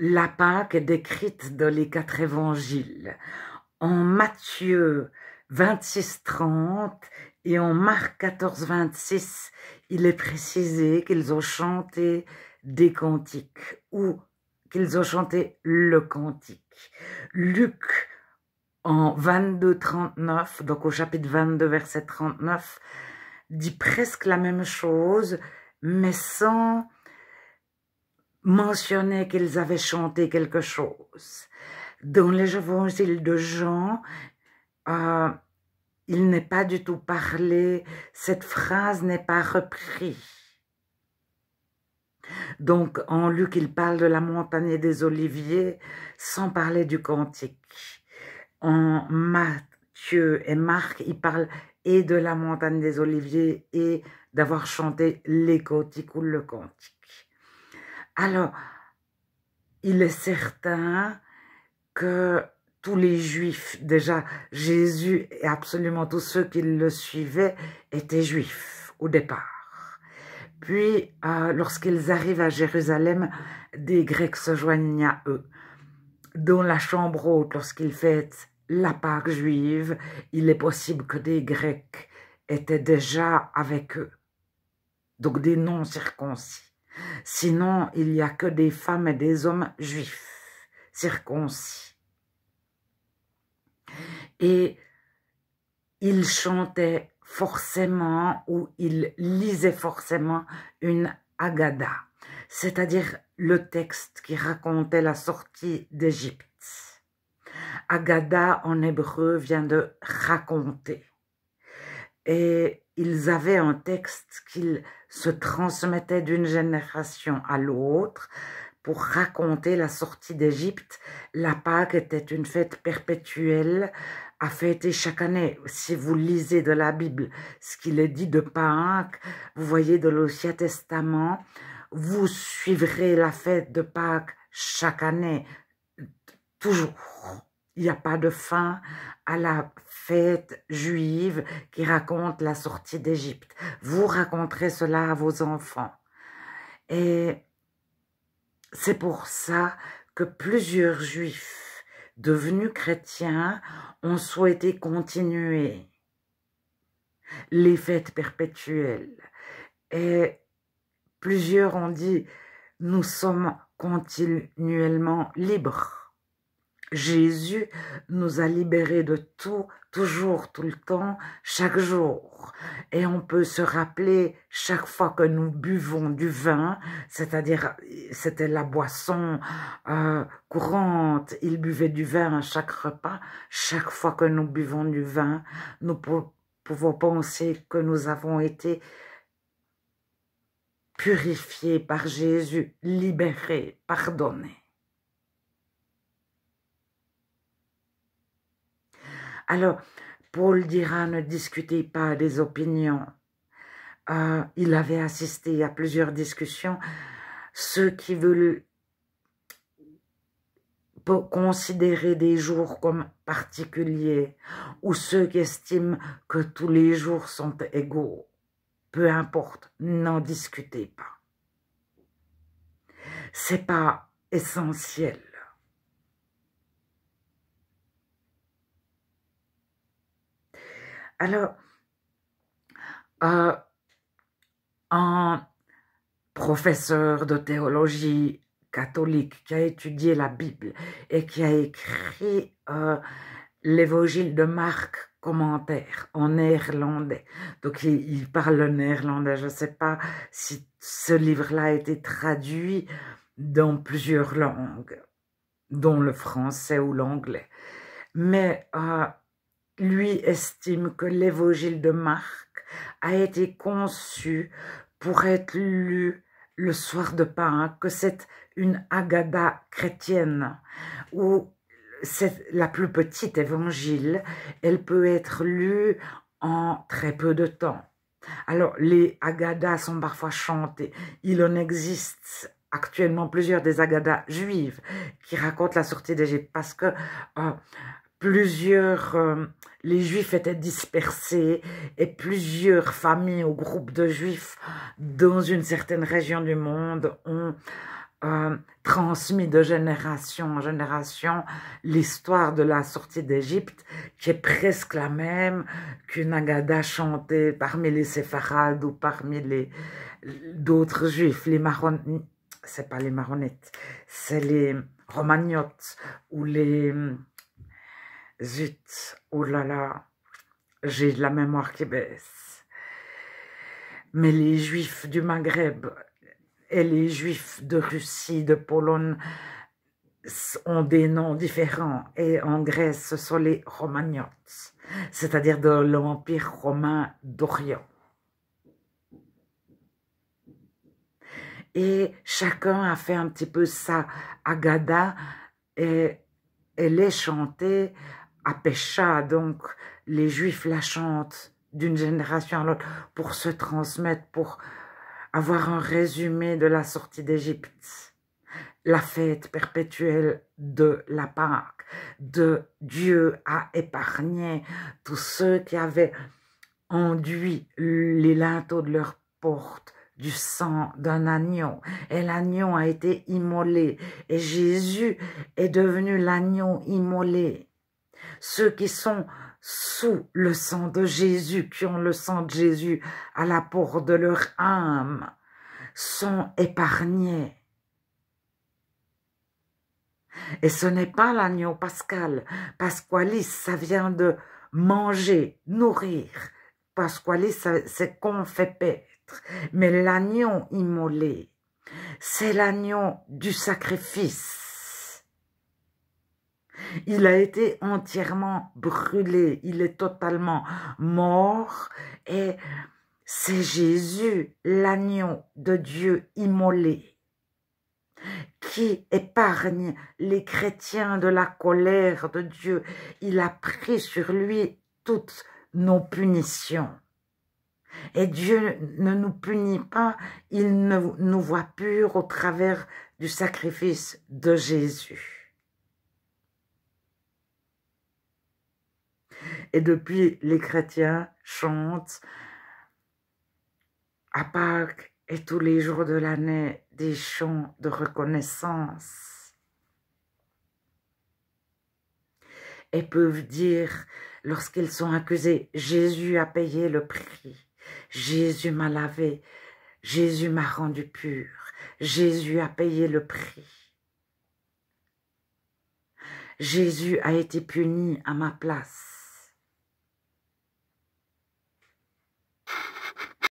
la Pâque est décrite dans les quatre évangiles, en Matthieu 26, 30 et en Marc 14, 26, il est précisé qu'ils ont chanté des cantiques ou qu'ils ont chanté le cantique. Luc, en 22, 39, donc au chapitre 22, verset 39, dit presque la même chose, mais sans Mentionné qu'ils avaient chanté quelque chose. Dans les évangiles de Jean, euh, il n'est pas du tout parlé, cette phrase n'est pas reprise. Donc, en Luc, il parle de la montagne des oliviers, sans parler du cantique. En Matthieu et Marc, il parle et de la montagne des oliviers et d'avoir chanté les cantiques ou le cantique. Alors, il est certain que tous les juifs, déjà Jésus et absolument tous ceux qui le suivaient étaient juifs au départ. Puis, euh, lorsqu'ils arrivent à Jérusalem, des Grecs se joignent à eux. Dans la chambre haute, lorsqu'ils fêtent la Pâque juive, il est possible que des Grecs étaient déjà avec eux, donc des non-circoncis. Sinon, il n'y a que des femmes et des hommes juifs, circoncis. Et ils chantaient forcément ou ils lisaient forcément une Agada, c'est-à-dire le texte qui racontait la sortie d'Égypte. Agada en hébreu vient de raconter. Et ils avaient un texte qu'ils se transmettaient d'une génération à l'autre pour raconter la sortie d'Égypte. La Pâque était une fête perpétuelle à fêter chaque année. Si vous lisez de la Bible ce qu'il est dit de Pâques, vous voyez de l'Ancien Testament, vous suivrez la fête de Pâques chaque année, toujours. Il n'y a pas de fin à la fête juive qui raconte la sortie d'Égypte. Vous raconterez cela à vos enfants. Et c'est pour ça que plusieurs juifs devenus chrétiens ont souhaité continuer les fêtes perpétuelles. Et plusieurs ont dit, nous sommes continuellement libres. Jésus nous a libérés de tout, toujours, tout le temps, chaque jour. Et on peut se rappeler chaque fois que nous buvons du vin, c'est-à-dire c'était la boisson euh, courante, il buvait du vin à chaque repas, chaque fois que nous buvons du vin, nous pouvons penser que nous avons été purifiés par Jésus, libérés, pardonnés. Alors, Paul dira ne discutez pas des opinions. Euh, il avait assisté à plusieurs discussions. Ceux qui veulent considérer des jours comme particuliers ou ceux qui estiment que tous les jours sont égaux, peu importe, n'en discutez pas. C'est pas essentiel. Alors, euh, un professeur de théologie catholique qui a étudié la Bible et qui a écrit euh, l'évangile de Marc commentaire en néerlandais. Donc il, parle le néerlandais. Je ne sais pas si ce livre-là a été traduit dans plusieurs langues, dont le français ou l'anglais. Mais euh, lui estime que l'évangile de Marc a été conçu pour être lu le soir de Pâques, que c'est une agada chrétienne, ou c'est la plus petite évangile, elle peut être lue en très peu de temps. Alors, les agadas sont parfois chantées. Il en existe actuellement plusieurs des agadas juives qui racontent la sortie d'Égypte parce que euh, plusieurs... Euh, les Juifs étaient dispersés et plusieurs familles ou groupes de Juifs dans une certaine région du monde ont euh, transmis de génération en génération l'histoire de la sortie d'Égypte, qui est presque la même qu'une agada chantée parmi les séfarades ou parmi les d'autres juifs, les maronites, c'est pas les maronites, c'est les romagnotes ou les Zut, oh là là, j'ai de la mémoire qui baisse. Mais les juifs du Maghreb et les juifs de Russie, de Pologne, ont des noms différents. Et en Grèce, ce sont les Romagnots, c'est-à-dire de l'Empire romain d'Orient. Et chacun a fait un petit peu sa agada et elle est chantée à Pécha, donc les Juifs la chantent d'une génération à l'autre pour se transmettre, pour avoir un résumé de la sortie d'Égypte. La fête perpétuelle de la Pâque, de Dieu a épargné tous ceux qui avaient enduit les linteaux de leurs portes du sang d'un agneau. Et l'agneau a été immolé. Et Jésus est devenu l'agneau immolé ceux qui sont sous le sang de Jésus, qui ont le sang de Jésus à la porte de leur âme, sont épargnés. Et ce n'est pas l'agneau pascal. Pasqualis, ça vient de manger, nourrir. Pasqualis, c'est qu'on fait paître. Mais l'agneau immolé, c'est l'agneau du sacrifice il a été entièrement brûlé, il est totalement mort et c'est Jésus, l'agneau de Dieu immolé, qui épargne les chrétiens de la colère de Dieu. Il a pris sur lui toutes nos punitions. Et Dieu ne nous punit pas, il ne nous voit pur au travers du sacrifice de Jésus. Et depuis, les chrétiens chantent à Pâques et tous les jours de l'année des chants de reconnaissance et peuvent dire lorsqu'ils sont accusés, Jésus a payé le prix, Jésus m'a lavé, Jésus m'a rendu pur, Jésus a payé le prix. Jésus a été puni à ma place.